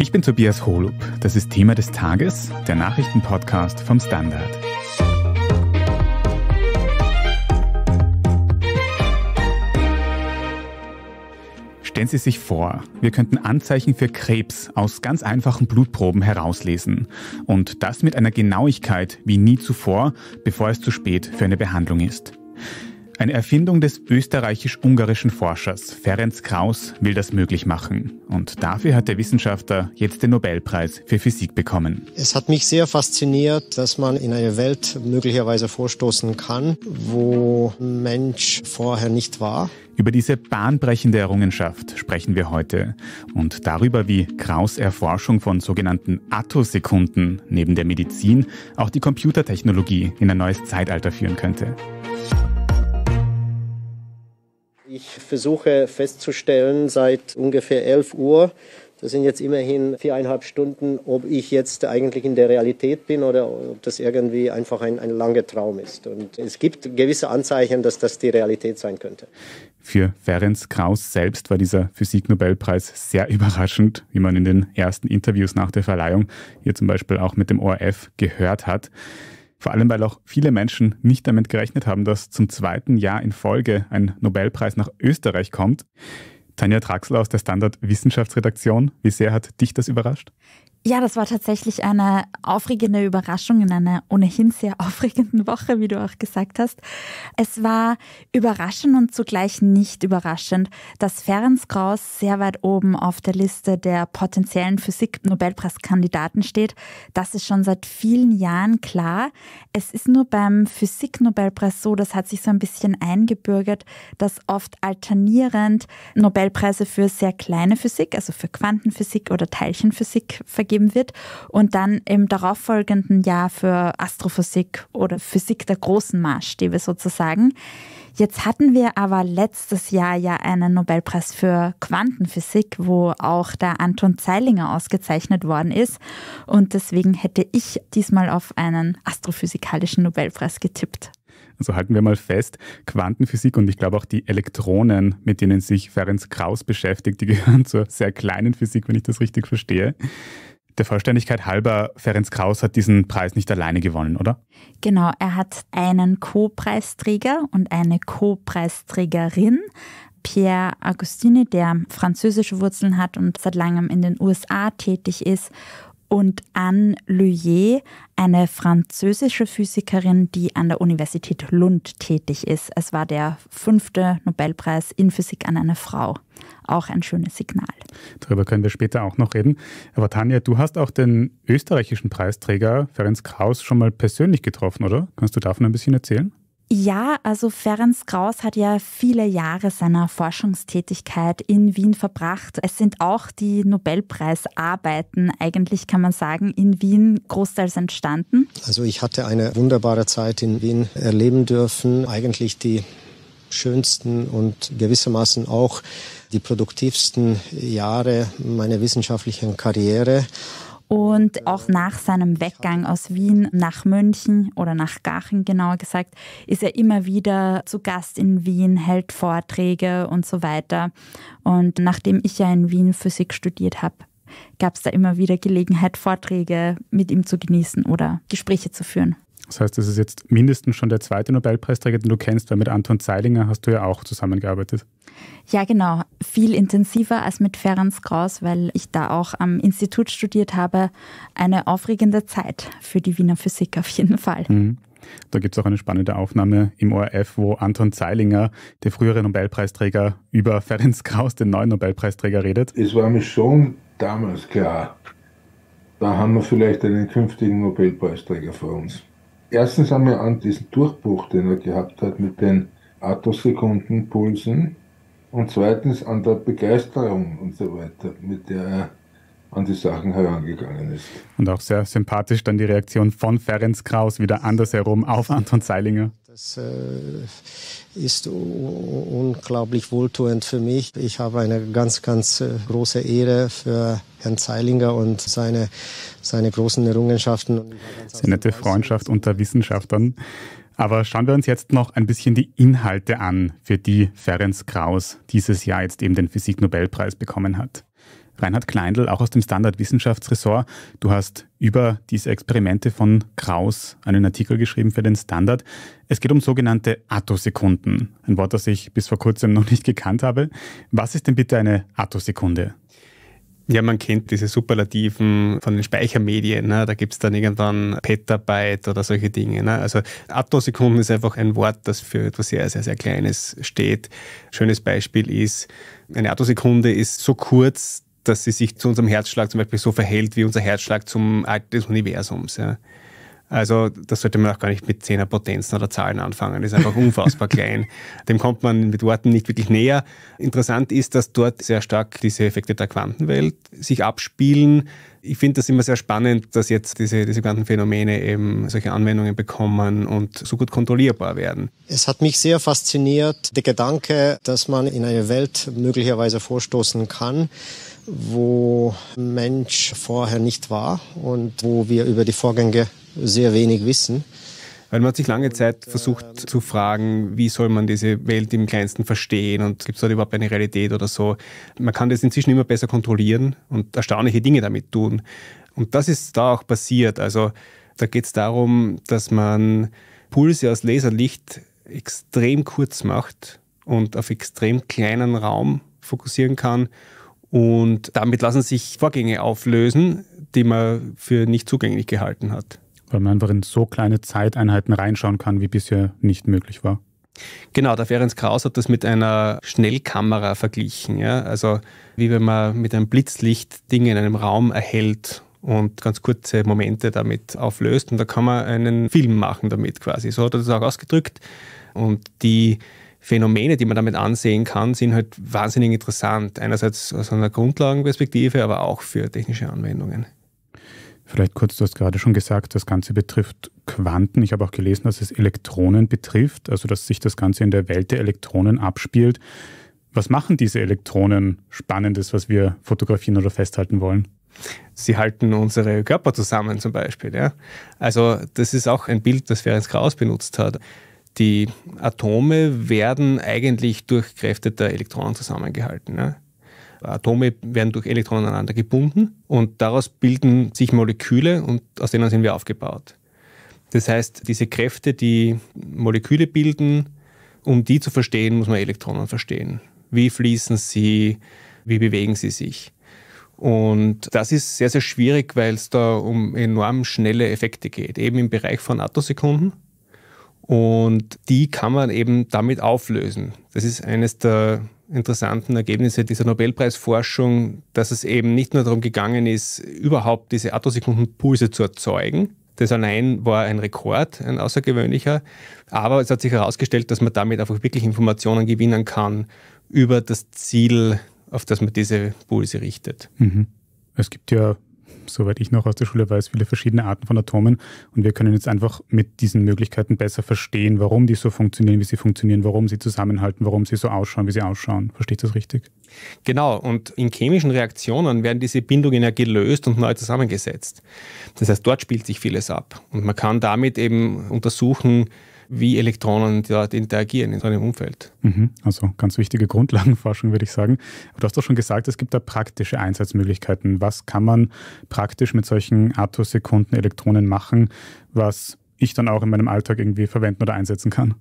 Ich bin Tobias Holub. Das ist Thema des Tages, der Nachrichtenpodcast vom Standard. Stellen Sie sich vor, wir könnten Anzeichen für Krebs aus ganz einfachen Blutproben herauslesen. Und das mit einer Genauigkeit wie nie zuvor, bevor es zu spät für eine Behandlung ist. Eine Erfindung des österreichisch-ungarischen Forschers Ferenc Kraus will das möglich machen. Und dafür hat der Wissenschaftler jetzt den Nobelpreis für Physik bekommen. Es hat mich sehr fasziniert, dass man in eine Welt möglicherweise vorstoßen kann, wo Mensch vorher nicht war. Über diese bahnbrechende Errungenschaft sprechen wir heute und darüber, wie Kraus Erforschung von sogenannten Attosekunden neben der Medizin auch die Computertechnologie in ein neues Zeitalter führen könnte. Ich versuche festzustellen seit ungefähr 11 Uhr, das sind jetzt immerhin viereinhalb Stunden, ob ich jetzt eigentlich in der Realität bin oder ob das irgendwie einfach ein, ein langer Traum ist. Und es gibt gewisse Anzeichen, dass das die Realität sein könnte. Für Ferenc Kraus selbst war dieser Physiknobelpreis sehr überraschend, wie man in den ersten Interviews nach der Verleihung hier zum Beispiel auch mit dem ORF gehört hat. Vor allem, weil auch viele Menschen nicht damit gerechnet haben, dass zum zweiten Jahr in Folge ein Nobelpreis nach Österreich kommt. Tanja Traxler aus der Standard Wissenschaftsredaktion, wie sehr hat dich das überrascht? Ja, das war tatsächlich eine aufregende Überraschung in einer ohnehin sehr aufregenden Woche, wie du auch gesagt hast. Es war überraschend und zugleich nicht überraschend, dass Ferenc Krauss sehr weit oben auf der Liste der potenziellen Physik-Nobelpreiskandidaten steht. Das ist schon seit vielen Jahren klar. Es ist nur beim Physik-Nobelpreis so, das hat sich so ein bisschen eingebürgert, dass oft alternierend Nobelpreise für sehr kleine Physik, also für Quantenphysik oder Teilchenphysik vergeben vergeben wird und dann im darauffolgenden Jahr für Astrophysik oder Physik der großen Maßstäbe sozusagen. Jetzt hatten wir aber letztes Jahr ja einen Nobelpreis für Quantenphysik, wo auch der Anton Zeilinger ausgezeichnet worden ist. Und deswegen hätte ich diesmal auf einen astrophysikalischen Nobelpreis getippt. Also halten wir mal fest, Quantenphysik und ich glaube auch die Elektronen, mit denen sich Ferenc Krauss beschäftigt, die gehören zur sehr kleinen Physik, wenn ich das richtig verstehe. Der Vollständigkeit halber, Ferenc Kraus hat diesen Preis nicht alleine gewonnen, oder? Genau, er hat einen Co-Preisträger und eine Co-Preisträgerin. Pierre Agostini, der französische Wurzeln hat und seit langem in den USA tätig ist und Anne Luyer, eine französische Physikerin, die an der Universität Lund tätig ist. Es war der fünfte Nobelpreis in Physik an eine Frau. Auch ein schönes Signal. Darüber können wir später auch noch reden. Aber Tanja, du hast auch den österreichischen Preisträger Ferenc Kraus schon mal persönlich getroffen, oder? Kannst du davon ein bisschen erzählen? Ja, also Ferenc Kraus hat ja viele Jahre seiner Forschungstätigkeit in Wien verbracht. Es sind auch die Nobelpreisarbeiten, eigentlich kann man sagen, in Wien großteils entstanden. Also ich hatte eine wunderbare Zeit in Wien erleben dürfen. Eigentlich die schönsten und gewissermaßen auch die produktivsten Jahre meiner wissenschaftlichen Karriere. Und auch nach seinem Weggang aus Wien nach München oder nach Gachen genauer gesagt, ist er immer wieder zu Gast in Wien, hält Vorträge und so weiter. Und nachdem ich ja in Wien Physik studiert habe, gab es da immer wieder Gelegenheit, Vorträge mit ihm zu genießen oder Gespräche zu führen. Das heißt, das ist jetzt mindestens schon der zweite Nobelpreisträger, den du kennst, weil mit Anton Zeilinger hast du ja auch zusammengearbeitet. Ja, genau. Viel intensiver als mit Ferenc Kraus, weil ich da auch am Institut studiert habe. Eine aufregende Zeit für die Wiener Physik auf jeden Fall. Mhm. Da gibt es auch eine spannende Aufnahme im ORF, wo Anton Zeilinger, der frühere Nobelpreisträger, über Ferenc Kraus, den neuen Nobelpreisträger, redet. Es war mir schon damals klar, da haben wir vielleicht einen künftigen Nobelpreisträger vor uns erstens einmal an diesen Durchbruch, den er gehabt hat mit den Attosekundenpulsen und zweitens an der Begeisterung und so weiter, mit der er an die Sachen herangegangen ist. Und auch sehr sympathisch dann die Reaktion von Ferenc Kraus wieder andersherum auf Anton Zeilinger. Das äh, ist unglaublich wohltuend für mich. Ich habe eine ganz, ganz äh, große Ehre für Herrn Zeilinger und seine, seine großen Errungenschaften. Eine nette Freundschaft unter Wissenschaftlern. Aber schauen wir uns jetzt noch ein bisschen die Inhalte an, für die Ferenc Kraus dieses Jahr jetzt eben den Physiknobelpreis bekommen hat. Reinhard Kleindl, auch aus dem Standard-Wissenschaftsressort. Du hast über diese Experimente von Kraus einen Artikel geschrieben für den Standard. Es geht um sogenannte Attosekunden, ein Wort, das ich bis vor kurzem noch nicht gekannt habe. Was ist denn bitte eine Attosekunde? Ja, man kennt diese Superlativen von den Speichermedien. Ne? Da gibt's dann irgendwann Petabyte oder solche Dinge. Ne? Also Attosekunden ist einfach ein Wort, das für etwas sehr, sehr, sehr Kleines steht. Schönes Beispiel ist, eine Attosekunde ist so kurz, dass sie sich zu unserem Herzschlag zum Beispiel so verhält wie unser Herzschlag zum Alten des Universums. Ja. Also das sollte man auch gar nicht mit Zehnerpotenzen oder Zahlen anfangen. Das ist einfach unfassbar klein. Dem kommt man mit Worten nicht wirklich näher. Interessant ist, dass dort sehr stark diese Effekte der Quantenwelt sich abspielen. Ich finde das immer sehr spannend, dass jetzt diese, diese Quantenphänomene eben solche Anwendungen bekommen und so gut kontrollierbar werden. Es hat mich sehr fasziniert, der Gedanke, dass man in eine Welt möglicherweise vorstoßen kann, wo Mensch vorher nicht war und wo wir über die Vorgänge sehr wenig wissen. Weil man hat sich lange Zeit versucht zu fragen, wie soll man diese Welt im Kleinsten verstehen und gibt es dort überhaupt eine Realität oder so. Man kann das inzwischen immer besser kontrollieren und erstaunliche Dinge damit tun. Und das ist da auch passiert. Also da geht es darum, dass man Pulse aus Laserlicht extrem kurz macht und auf extrem kleinen Raum fokussieren kann und damit lassen sich Vorgänge auflösen, die man für nicht zugänglich gehalten hat. Weil man einfach in so kleine Zeiteinheiten reinschauen kann, wie bisher nicht möglich war. Genau, der Ferenc Kraus hat das mit einer Schnellkamera verglichen. Ja? Also wie wenn man mit einem Blitzlicht Dinge in einem Raum erhält und ganz kurze Momente damit auflöst. Und da kann man einen Film machen damit quasi. So hat er das auch ausgedrückt. Und die Phänomene, die man damit ansehen kann, sind halt wahnsinnig interessant. Einerseits aus einer Grundlagenperspektive, aber auch für technische Anwendungen. Vielleicht kurz, du hast gerade schon gesagt, das Ganze betrifft Quanten. Ich habe auch gelesen, dass es Elektronen betrifft, also dass sich das Ganze in der Welt der Elektronen abspielt. Was machen diese Elektronen Spannendes, was wir fotografieren oder festhalten wollen? Sie halten unsere Körper zusammen zum Beispiel. Ja? Also das ist auch ein Bild, das Ferenc Kraus benutzt hat die Atome werden eigentlich durch Kräfte der Elektronen zusammengehalten. Ne? Atome werden durch Elektronen aneinander gebunden und daraus bilden sich Moleküle und aus denen sind wir aufgebaut. Das heißt, diese Kräfte, die Moleküle bilden, um die zu verstehen, muss man Elektronen verstehen. Wie fließen sie? Wie bewegen sie sich? Und das ist sehr, sehr schwierig, weil es da um enorm schnelle Effekte geht, eben im Bereich von Attosekunden. Und die kann man eben damit auflösen. Das ist eines der interessanten Ergebnisse dieser Nobelpreisforschung, dass es eben nicht nur darum gegangen ist, überhaupt diese Attosekundenpulse zu erzeugen. Das allein war ein Rekord, ein außergewöhnlicher. Aber es hat sich herausgestellt, dass man damit einfach wirklich Informationen gewinnen kann über das Ziel, auf das man diese Pulse richtet. Mhm. Es gibt ja soweit ich noch aus der Schule weiß, viele verschiedene Arten von Atomen. Und wir können jetzt einfach mit diesen Möglichkeiten besser verstehen, warum die so funktionieren, wie sie funktionieren, warum sie zusammenhalten, warum sie so ausschauen, wie sie ausschauen. Verstehe ich das richtig? Genau. Und in chemischen Reaktionen werden diese Bindungen ja gelöst und neu zusammengesetzt. Das heißt, dort spielt sich vieles ab. Und man kann damit eben untersuchen, wie Elektronen dort interagieren in so einem Umfeld. Mhm. Also ganz wichtige Grundlagenforschung, würde ich sagen. du hast doch schon gesagt, es gibt da praktische Einsatzmöglichkeiten. Was kann man praktisch mit solchen artosekunden elektronen machen, was ich dann auch in meinem Alltag irgendwie verwenden oder einsetzen kann?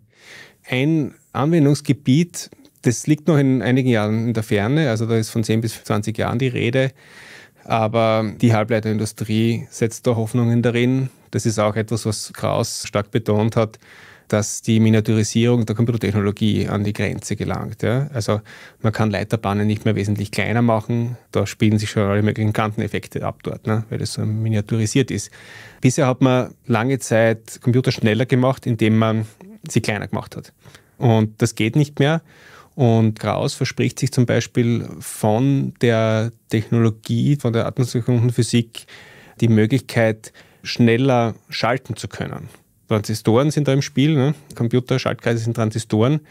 Ein Anwendungsgebiet, das liegt noch in einigen Jahren in der Ferne, also da ist von 10 bis 20 Jahren die Rede. Aber die Halbleiterindustrie setzt da Hoffnungen darin. Das ist auch etwas, was Kraus stark betont hat, dass die Miniaturisierung der Computertechnologie an die Grenze gelangt. Ja? Also man kann Leiterbahnen nicht mehr wesentlich kleiner machen, da spielen sich schon alle möglichen Kanteneffekte ab dort, ne? weil das so miniaturisiert ist. Bisher hat man lange Zeit Computer schneller gemacht, indem man sie kleiner gemacht hat. Und das geht nicht mehr. Und Kraus verspricht sich zum Beispiel von der Technologie, von der atmungsgekrümmten Physik, die Möglichkeit, schneller schalten zu können. Transistoren sind da im Spiel, ne? Computer, Schaltkreise sind Transistoren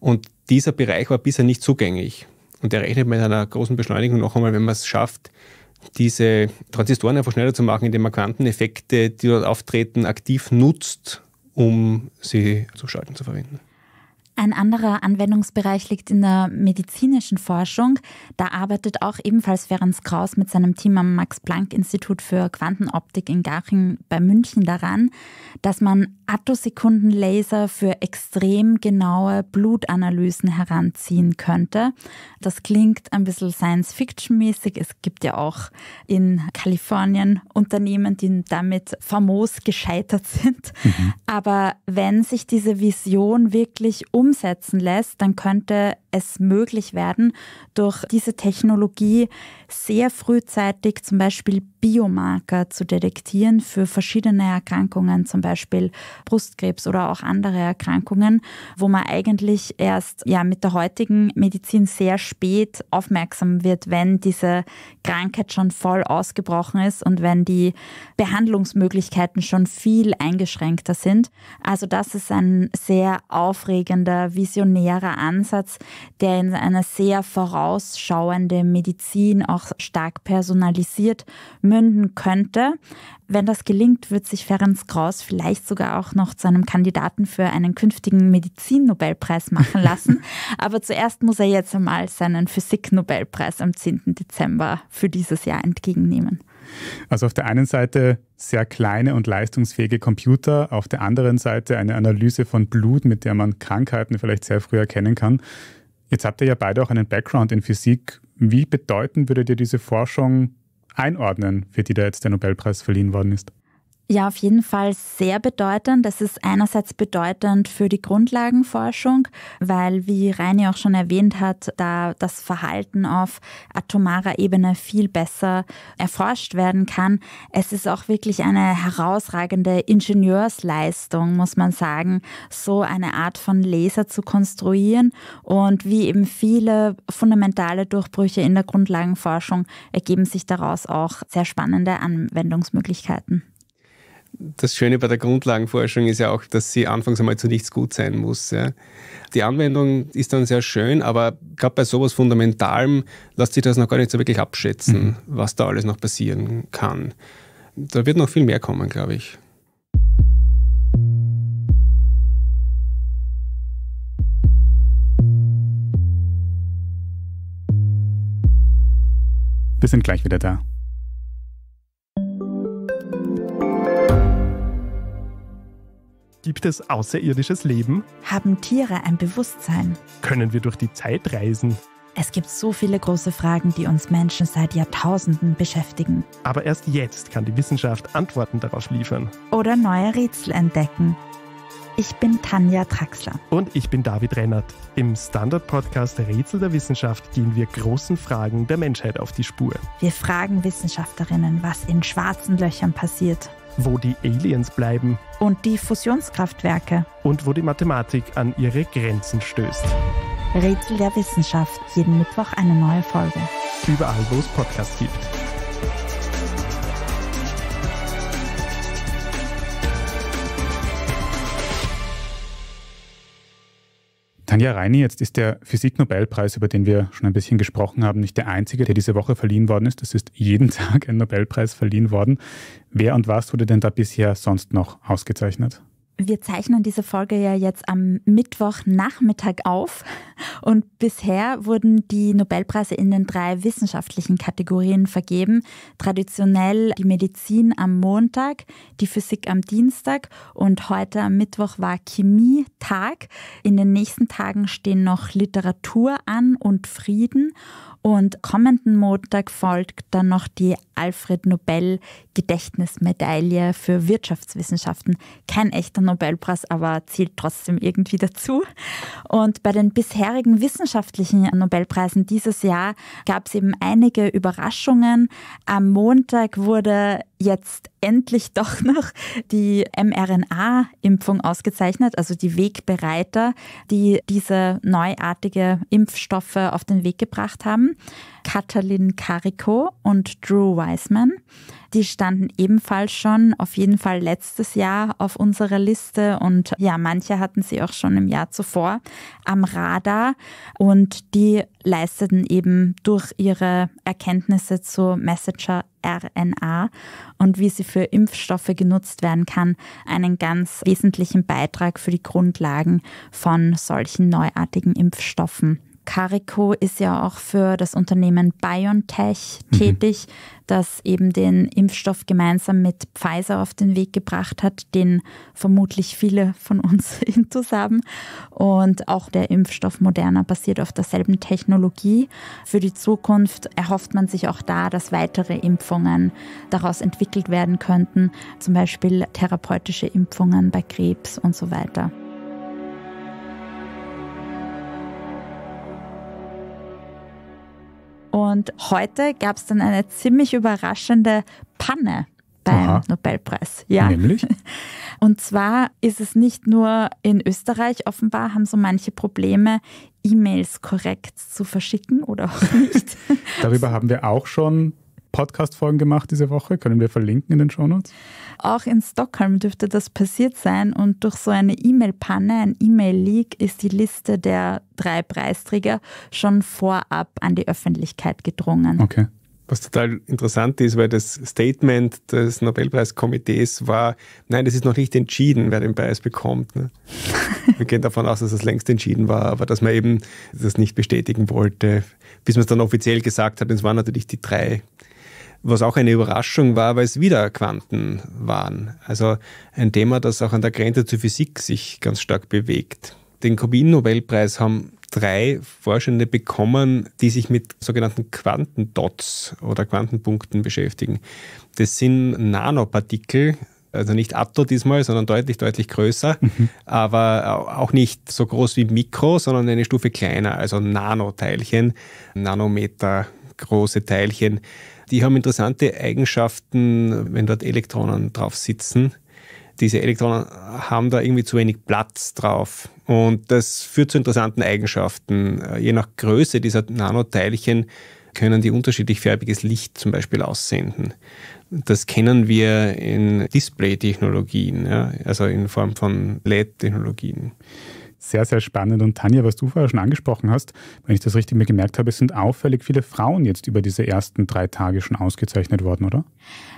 und dieser Bereich war bisher nicht zugänglich. Und der rechnet mit einer großen Beschleunigung noch einmal, wenn man es schafft, diese Transistoren einfach schneller zu machen, indem man Quanteneffekte, die dort auftreten, aktiv nutzt, um sie zu Schalten zu verwenden. Ein anderer Anwendungsbereich liegt in der medizinischen Forschung. Da arbeitet auch ebenfalls Ferenc Kraus mit seinem Team am Max-Planck-Institut für Quantenoptik in Garching bei München daran, dass man Attosekundenlaser für extrem genaue Blutanalysen heranziehen könnte. Das klingt ein bisschen Science-Fiction-mäßig. Es gibt ja auch in Kalifornien Unternehmen, die damit famos gescheitert sind. Mhm. Aber wenn sich diese Vision wirklich um umsetzen lässt, dann könnte es möglich werden, durch diese Technologie sehr frühzeitig zum Beispiel Biomarker zu detektieren für verschiedene Erkrankungen, zum Beispiel Brustkrebs oder auch andere Erkrankungen, wo man eigentlich erst ja, mit der heutigen Medizin sehr spät aufmerksam wird, wenn diese Krankheit schon voll ausgebrochen ist und wenn die Behandlungsmöglichkeiten schon viel eingeschränkter sind. Also das ist ein sehr aufregender visionärer Ansatz, der in einer sehr vorausschauenden Medizin auch stark personalisiert münden könnte. Wenn das gelingt, wird sich Ferenc Kraus vielleicht sogar auch noch zu einem Kandidaten für einen künftigen Medizin-Nobelpreis machen lassen. Aber zuerst muss er jetzt einmal seinen Physik-Nobelpreis am 10. Dezember für dieses Jahr entgegennehmen. Also auf der einen Seite sehr kleine und leistungsfähige Computer, auf der anderen Seite eine Analyse von Blut, mit der man Krankheiten vielleicht sehr früh erkennen kann. Jetzt habt ihr ja beide auch einen Background in Physik. Wie bedeutend würdet ihr diese Forschung einordnen, für die da jetzt der Nobelpreis verliehen worden ist? Ja, auf jeden Fall sehr bedeutend. Das ist einerseits bedeutend für die Grundlagenforschung, weil, wie Reini auch schon erwähnt hat, da das Verhalten auf atomarer Ebene viel besser erforscht werden kann. Es ist auch wirklich eine herausragende Ingenieursleistung, muss man sagen, so eine Art von Laser zu konstruieren. Und wie eben viele fundamentale Durchbrüche in der Grundlagenforschung ergeben sich daraus auch sehr spannende Anwendungsmöglichkeiten das Schöne bei der Grundlagenforschung ist ja auch, dass sie anfangs einmal zu nichts gut sein muss. Ja. Die Anwendung ist dann sehr schön, aber gerade bei sowas Fundamentalem lässt sich das noch gar nicht so wirklich abschätzen, mhm. was da alles noch passieren kann. Da wird noch viel mehr kommen, glaube ich. Wir sind gleich wieder da. Gibt es außerirdisches Leben? Haben Tiere ein Bewusstsein? Können wir durch die Zeit reisen? Es gibt so viele große Fragen, die uns Menschen seit Jahrtausenden beschäftigen. Aber erst jetzt kann die Wissenschaft Antworten darauf liefern. Oder neue Rätsel entdecken. Ich bin Tanja Traxler. Und ich bin David Rennert. Im Standard-Podcast Rätsel der Wissenschaft gehen wir großen Fragen der Menschheit auf die Spur. Wir fragen Wissenschaftlerinnen, was in schwarzen Löchern passiert wo die Aliens bleiben. Und die Fusionskraftwerke. Und wo die Mathematik an ihre Grenzen stößt. Rätsel der Wissenschaft, jeden Mittwoch eine neue Folge. Überall, wo es Podcasts gibt. Tanja Reini, jetzt ist der Physiknobelpreis, über den wir schon ein bisschen gesprochen haben, nicht der einzige, der diese Woche verliehen worden ist. Es ist jeden Tag ein Nobelpreis verliehen worden. Wer und was wurde denn da bisher sonst noch ausgezeichnet? Wir zeichnen diese Folge ja jetzt am Mittwochnachmittag auf und bisher wurden die Nobelpreise in den drei wissenschaftlichen Kategorien vergeben. Traditionell die Medizin am Montag, die Physik am Dienstag und heute am Mittwoch war Chemie-Tag. In den nächsten Tagen stehen noch Literatur an und Frieden und kommenden Montag folgt dann noch die Alfred Nobel Gedächtnismedaille für Wirtschaftswissenschaften. Kein echter Nobelpreis, aber zählt trotzdem irgendwie dazu. Und bei den bisherigen wissenschaftlichen Nobelpreisen dieses Jahr gab es eben einige Überraschungen. Am Montag wurde jetzt endlich doch noch die mRNA-Impfung ausgezeichnet, also die Wegbereiter, die diese neuartige Impfstoffe auf den Weg gebracht haben. Katalin Carico und Drew Wiseman. Die standen ebenfalls schon auf jeden Fall letztes Jahr auf unserer Liste und ja, manche hatten sie auch schon im Jahr zuvor am Radar und die leisteten eben durch ihre Erkenntnisse zu Messenger RNA und wie sie für Impfstoffe genutzt werden kann, einen ganz wesentlichen Beitrag für die Grundlagen von solchen neuartigen Impfstoffen. Carico ist ja auch für das Unternehmen BioNTech mhm. tätig, mhm. das eben den Impfstoff gemeinsam mit Pfizer auf den Weg gebracht hat, den vermutlich viele von uns intus haben. Und auch der Impfstoff Moderna basiert auf derselben Technologie. Für die Zukunft erhofft man sich auch da, dass weitere Impfungen daraus entwickelt werden könnten, zum Beispiel therapeutische Impfungen bei Krebs und so weiter. Und heute gab es dann eine ziemlich überraschende Panne beim Aha. Nobelpreis. Ja. Nämlich? Und zwar ist es nicht nur in Österreich, offenbar haben so manche Probleme, E-Mails korrekt zu verschicken oder auch nicht. Darüber haben wir auch schon Podcast-Folgen gemacht diese Woche. Können wir verlinken in den Shownotes? Auch in Stockholm dürfte das passiert sein und durch so eine E-Mail-Panne, ein E-Mail-Leak, ist die Liste der drei Preisträger schon vorab an die Öffentlichkeit gedrungen. Okay. Was total interessant ist, weil das Statement des Nobelpreiskomitees war, nein, es ist noch nicht entschieden, wer den Preis bekommt. Ne? wir gehen davon aus, dass es längst entschieden war, aber dass man eben das nicht bestätigen wollte, bis man es dann offiziell gesagt hat. es waren natürlich die drei was auch eine Überraschung war, weil es wieder Quanten waren. Also ein Thema, das auch an der Grenze zur Physik sich ganz stark bewegt. Den Corbin-Nobelpreis haben drei Forschende bekommen, die sich mit sogenannten Quantendots oder Quantenpunkten beschäftigen. Das sind Nanopartikel, also nicht Atto diesmal, sondern deutlich, deutlich größer, mhm. aber auch nicht so groß wie Mikro, sondern eine Stufe kleiner, also Nanoteilchen, Nanometer große Teilchen, die haben interessante Eigenschaften, wenn dort Elektronen drauf sitzen. Diese Elektronen haben da irgendwie zu wenig Platz drauf. Und das führt zu interessanten Eigenschaften. Je nach Größe dieser Nanoteilchen können die unterschiedlich färbiges Licht zum Beispiel aussenden. Das kennen wir in Display-Technologien, ja, also in Form von LED-Technologien. Sehr, sehr spannend. Und Tanja, was du vorher schon angesprochen hast, wenn ich das richtig mir gemerkt habe, es sind auffällig viele Frauen jetzt über diese ersten drei Tage schon ausgezeichnet worden, oder?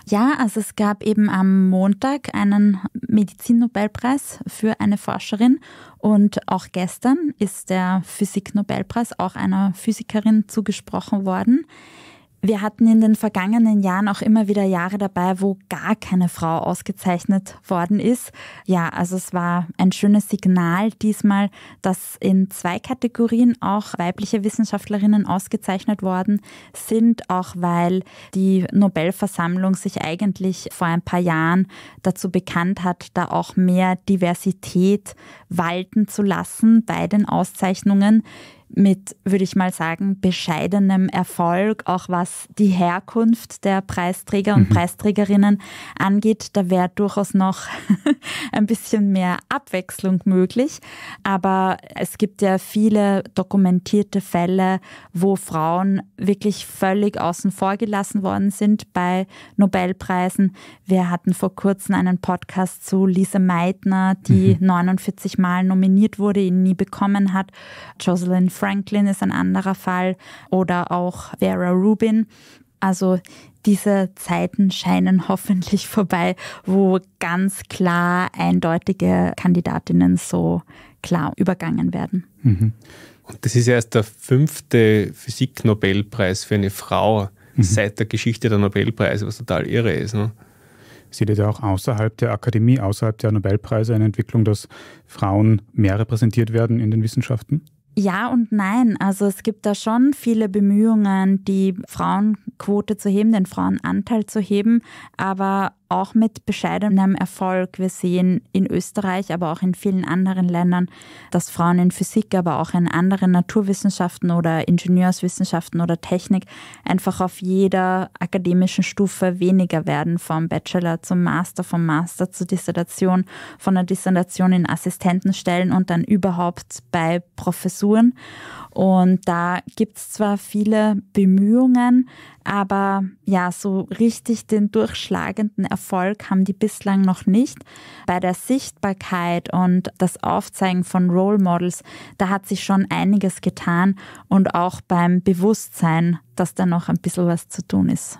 Ja, also es gab eben am Montag einen Medizinnobelpreis für eine Forscherin und auch gestern ist der Physiknobelpreis auch einer Physikerin zugesprochen worden. Wir hatten in den vergangenen Jahren auch immer wieder Jahre dabei, wo gar keine Frau ausgezeichnet worden ist. Ja, also es war ein schönes Signal diesmal, dass in zwei Kategorien auch weibliche Wissenschaftlerinnen ausgezeichnet worden sind, auch weil die Nobelversammlung sich eigentlich vor ein paar Jahren dazu bekannt hat, da auch mehr Diversität walten zu lassen bei den Auszeichnungen mit, würde ich mal sagen, bescheidenem Erfolg, auch was die Herkunft der Preisträger und mhm. Preisträgerinnen angeht. Da wäre durchaus noch ein bisschen mehr Abwechslung möglich. Aber es gibt ja viele dokumentierte Fälle, wo Frauen wirklich völlig außen vor gelassen worden sind bei Nobelpreisen. Wir hatten vor kurzem einen Podcast zu Lisa Meitner, die mhm. 49 Mal nominiert wurde, ihn nie bekommen hat. Jocelyn Franklin ist ein anderer Fall oder auch Vera Rubin. Also diese Zeiten scheinen hoffentlich vorbei, wo ganz klar eindeutige Kandidatinnen so klar übergangen werden. Mhm. Und das ist ja erst der fünfte Physiknobelpreis für eine Frau mhm. seit der Geschichte der Nobelpreise, was total irre ist. Ne? Seht ihr da auch außerhalb der Akademie, außerhalb der Nobelpreise eine Entwicklung, dass Frauen mehr repräsentiert werden in den Wissenschaften? Ja und nein. Also es gibt da schon viele Bemühungen, die Frauenquote zu heben, den Frauenanteil zu heben, aber auch mit bescheidenem Erfolg. Wir sehen in Österreich, aber auch in vielen anderen Ländern, dass Frauen in Physik, aber auch in anderen Naturwissenschaften oder Ingenieurswissenschaften oder Technik einfach auf jeder akademischen Stufe weniger werden, vom Bachelor zum Master, vom Master zur Dissertation, von der Dissertation in Assistentenstellen und dann überhaupt bei Professuren. Und da gibt es zwar viele Bemühungen, aber ja, so richtig den durchschlagenden Erfolg Erfolg haben die bislang noch nicht. Bei der Sichtbarkeit und das Aufzeigen von Role Models, da hat sich schon einiges getan und auch beim Bewusstsein, dass da noch ein bisschen was zu tun ist.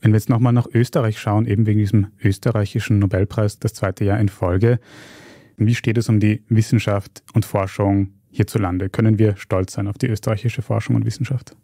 Wenn wir jetzt nochmal nach Österreich schauen, eben wegen diesem österreichischen Nobelpreis, das zweite Jahr in Folge, wie steht es um die Wissenschaft und Forschung hierzulande? Können wir stolz sein auf die österreichische Forschung und Wissenschaft?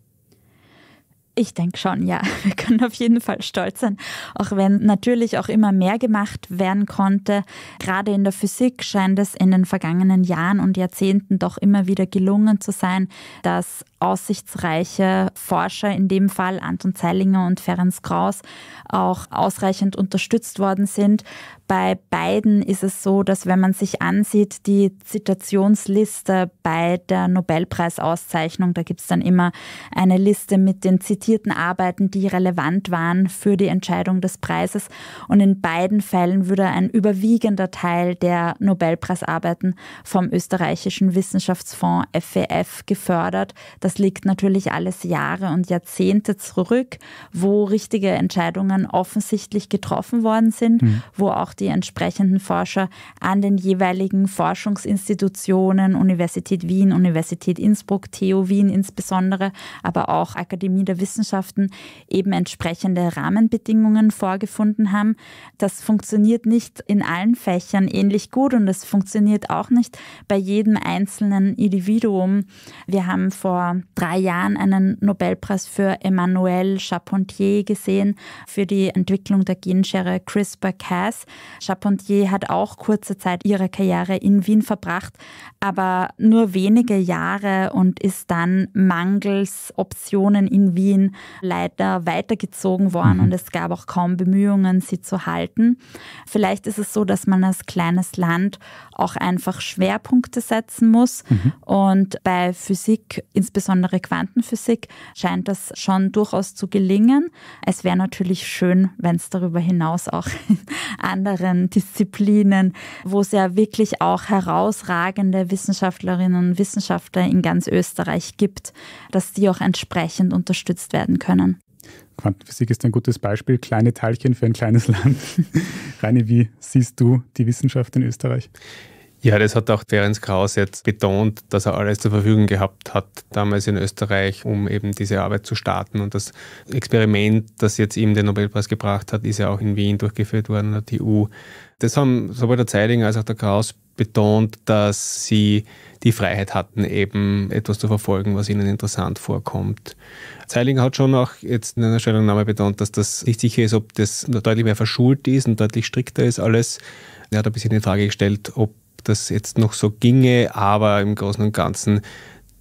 Ich denke schon, ja. Wir können auf jeden Fall stolz sein, auch wenn natürlich auch immer mehr gemacht werden konnte. Gerade in der Physik scheint es in den vergangenen Jahren und Jahrzehnten doch immer wieder gelungen zu sein, dass aussichtsreiche Forscher, in dem Fall Anton Zeilinger und Ferenc Kraus, auch ausreichend unterstützt worden sind. Bei beiden ist es so, dass wenn man sich ansieht, die Zitationsliste bei der Nobelpreisauszeichnung, da gibt es dann immer eine Liste mit den zitierten Arbeiten, die relevant waren für die Entscheidung des Preises. Und in beiden Fällen würde ein überwiegender Teil der Nobelpreisarbeiten vom österreichischen Wissenschaftsfonds FWF gefördert. Das das liegt natürlich alles Jahre und Jahrzehnte zurück, wo richtige Entscheidungen offensichtlich getroffen worden sind, mhm. wo auch die entsprechenden Forscher an den jeweiligen Forschungsinstitutionen, Universität Wien, Universität Innsbruck, TU Wien insbesondere, aber auch Akademie der Wissenschaften eben entsprechende Rahmenbedingungen vorgefunden haben. Das funktioniert nicht in allen Fächern ähnlich gut und das funktioniert auch nicht bei jedem einzelnen Individuum. Wir haben vor drei Jahren einen Nobelpreis für Emmanuel Charpentier gesehen für die Entwicklung der Genschere CRISPR-Cas. Charpentier hat auch kurze Zeit ihrer Karriere in Wien verbracht, aber nur wenige Jahre und ist dann mangels Optionen in Wien leider weitergezogen worden mhm. und es gab auch kaum Bemühungen, sie zu halten. Vielleicht ist es so, dass man als kleines Land auch einfach Schwerpunkte setzen muss mhm. und bei Physik, insbesondere insbesondere Quantenphysik, scheint das schon durchaus zu gelingen. Es wäre natürlich schön, wenn es darüber hinaus auch in anderen Disziplinen, wo es ja wirklich auch herausragende Wissenschaftlerinnen und Wissenschaftler in ganz Österreich gibt, dass die auch entsprechend unterstützt werden können. Quantenphysik ist ein gutes Beispiel. Kleine Teilchen für ein kleines Land. Reine, wie siehst du die Wissenschaft in Österreich? Ja, das hat auch Ferenc Kraus jetzt betont, dass er alles zur Verfügung gehabt hat, damals in Österreich, um eben diese Arbeit zu starten. Und das Experiment, das jetzt ihm den Nobelpreis gebracht hat, ist ja auch in Wien durchgeführt worden, an der TU. Das haben sowohl der Zeiling als auch der Kraus betont, dass sie die Freiheit hatten, eben etwas zu verfolgen, was ihnen interessant vorkommt. Zeiling hat schon auch jetzt in einer Stellungnahme betont, dass das nicht sicher ist, ob das deutlich mehr verschult ist und deutlich strikter ist alles. Er hat ein bisschen die Frage gestellt, ob das jetzt noch so ginge, aber im Großen und Ganzen,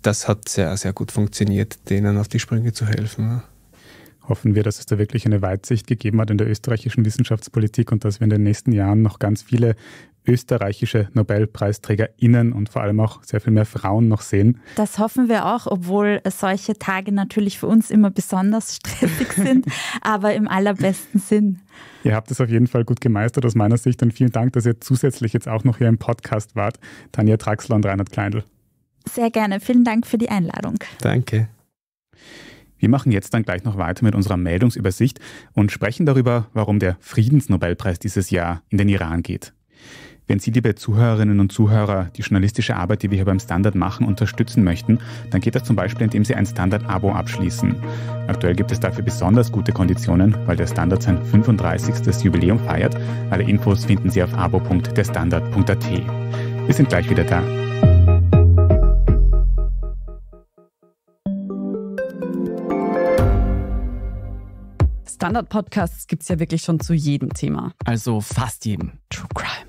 das hat sehr, sehr gut funktioniert, denen auf die Sprünge zu helfen. Hoffen wir, dass es da wirklich eine Weitsicht gegeben hat in der österreichischen Wissenschaftspolitik und dass wir in den nächsten Jahren noch ganz viele österreichische NobelpreisträgerInnen und vor allem auch sehr viel mehr Frauen noch sehen. Das hoffen wir auch, obwohl solche Tage natürlich für uns immer besonders stressig sind, aber im allerbesten Sinn. Ihr habt es auf jeden Fall gut gemeistert aus meiner Sicht und vielen Dank, dass ihr zusätzlich jetzt auch noch hier im Podcast wart. Tanja Traxler und Reinhard Kleindl. Sehr gerne. Vielen Dank für die Einladung. Danke. Wir machen jetzt dann gleich noch weiter mit unserer Meldungsübersicht und sprechen darüber, warum der Friedensnobelpreis dieses Jahr in den Iran geht. Wenn Sie, liebe Zuhörerinnen und Zuhörer, die journalistische Arbeit, die wir hier beim Standard machen, unterstützen möchten, dann geht das zum Beispiel, indem Sie ein Standard-Abo abschließen. Aktuell gibt es dafür besonders gute Konditionen, weil der Standard sein 35. Jubiläum feiert. Alle Infos finden Sie auf abo.derstandard.at. Wir sind gleich wieder da. Standard-Podcasts gibt es ja wirklich schon zu jedem Thema. Also fast jedem. True Crime.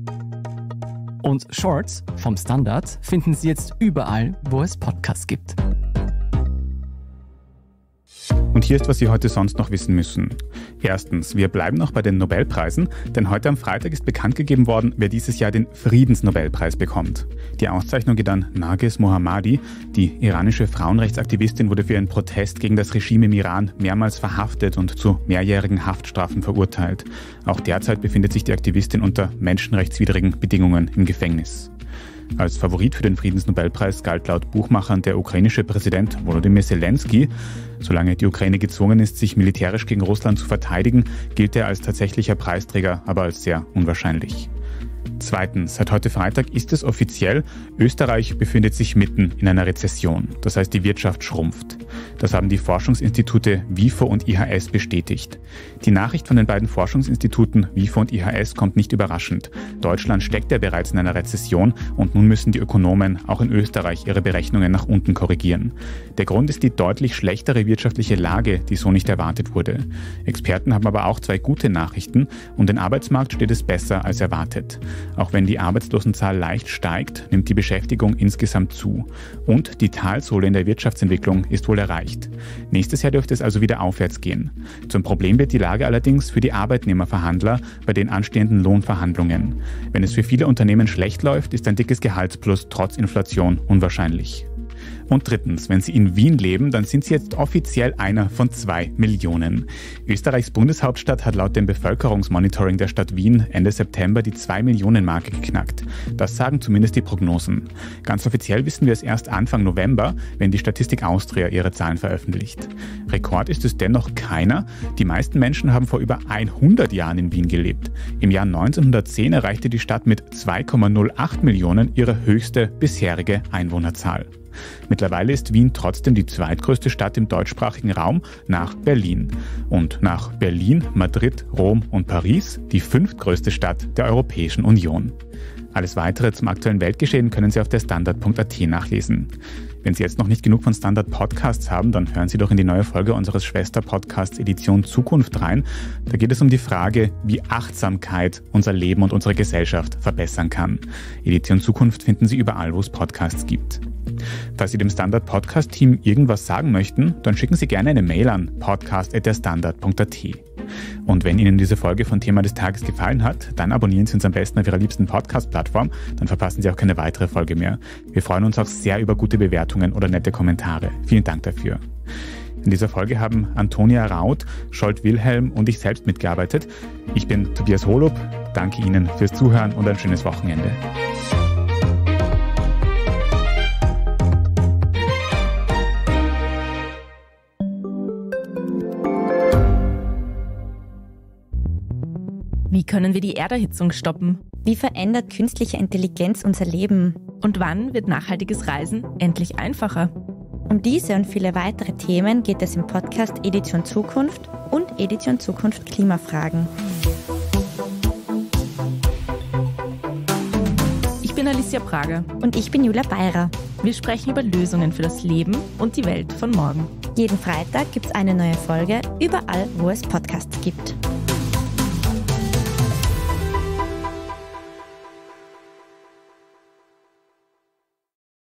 Und Shorts vom Standard finden Sie jetzt überall, wo es Podcasts gibt. Und hier ist, was Sie heute sonst noch wissen müssen. Erstens, wir bleiben noch bei den Nobelpreisen, denn heute am Freitag ist bekannt gegeben worden, wer dieses Jahr den Friedensnobelpreis bekommt. Die Auszeichnung geht an Narges Mohammadi. Die iranische Frauenrechtsaktivistin wurde für ihren Protest gegen das Regime im Iran mehrmals verhaftet und zu mehrjährigen Haftstrafen verurteilt. Auch derzeit befindet sich die Aktivistin unter menschenrechtswidrigen Bedingungen im Gefängnis. Als Favorit für den Friedensnobelpreis galt laut Buchmachern der ukrainische Präsident Volodymyr Zelensky. Solange die Ukraine gezwungen ist, sich militärisch gegen Russland zu verteidigen, gilt er als tatsächlicher Preisträger, aber als sehr unwahrscheinlich. Zweitens, seit heute Freitag ist es offiziell, Österreich befindet sich mitten in einer Rezession. Das heißt, die Wirtschaft schrumpft. Das haben die Forschungsinstitute WIFO und IHS bestätigt. Die Nachricht von den beiden Forschungsinstituten WIFO und IHS kommt nicht überraschend. Deutschland steckt ja bereits in einer Rezession und nun müssen die Ökonomen auch in Österreich ihre Berechnungen nach unten korrigieren. Der Grund ist die deutlich schlechtere wirtschaftliche Lage, die so nicht erwartet wurde. Experten haben aber auch zwei gute Nachrichten. Um den Arbeitsmarkt steht es besser als erwartet. Auch wenn die Arbeitslosenzahl leicht steigt, nimmt die Beschäftigung insgesamt zu. Und die Talsohle in der Wirtschaftsentwicklung ist wohl erreicht. Nächstes Jahr dürfte es also wieder aufwärts gehen. Zum Problem wird die Lage allerdings für die Arbeitnehmerverhandler bei den anstehenden Lohnverhandlungen. Wenn es für viele Unternehmen schlecht läuft, ist ein dickes Gehaltsplus trotz Inflation unwahrscheinlich. Und drittens, wenn Sie in Wien leben, dann sind Sie jetzt offiziell einer von zwei Millionen. Österreichs Bundeshauptstadt hat laut dem Bevölkerungsmonitoring der Stadt Wien Ende September die zwei millionen marke geknackt. Das sagen zumindest die Prognosen. Ganz offiziell wissen wir es erst Anfang November, wenn die Statistik Austria ihre Zahlen veröffentlicht. Rekord ist es dennoch keiner. Die meisten Menschen haben vor über 100 Jahren in Wien gelebt. Im Jahr 1910 erreichte die Stadt mit 2,08 Millionen ihre höchste bisherige Einwohnerzahl. Mittlerweile ist Wien trotzdem die zweitgrößte Stadt im deutschsprachigen Raum nach Berlin. Und nach Berlin, Madrid, Rom und Paris die fünftgrößte Stadt der Europäischen Union. Alles weitere zum aktuellen Weltgeschehen können Sie auf der Standard.at nachlesen. Wenn Sie jetzt noch nicht genug von Standard Podcasts haben, dann hören Sie doch in die neue Folge unseres Schwester-Podcasts Edition Zukunft rein. Da geht es um die Frage, wie Achtsamkeit unser Leben und unsere Gesellschaft verbessern kann. Edition Zukunft finden Sie überall, wo es Podcasts gibt. Falls Sie dem Standard Podcast Team irgendwas sagen möchten, dann schicken Sie gerne eine Mail an podcast.derstandard.at. Und wenn Ihnen diese Folge von Thema des Tages gefallen hat, dann abonnieren Sie uns am besten auf Ihrer liebsten Podcast-Plattform, dann verpassen Sie auch keine weitere Folge mehr. Wir freuen uns auch sehr über gute Bewertungen oder nette Kommentare. Vielen Dank dafür. In dieser Folge haben Antonia Raut, Scholt Wilhelm und ich selbst mitgearbeitet. Ich bin Tobias Holub. Danke Ihnen fürs Zuhören und ein schönes Wochenende. können wir die Erderhitzung stoppen? Wie verändert künstliche Intelligenz unser Leben? Und wann wird nachhaltiges Reisen endlich einfacher? Um diese und viele weitere Themen geht es im Podcast Edition Zukunft und Edition Zukunft Klimafragen. Ich bin Alicia Prager. Und ich bin Julia Beirer. Wir sprechen über Lösungen für das Leben und die Welt von morgen. Jeden Freitag gibt es eine neue Folge, überall, wo es Podcasts gibt.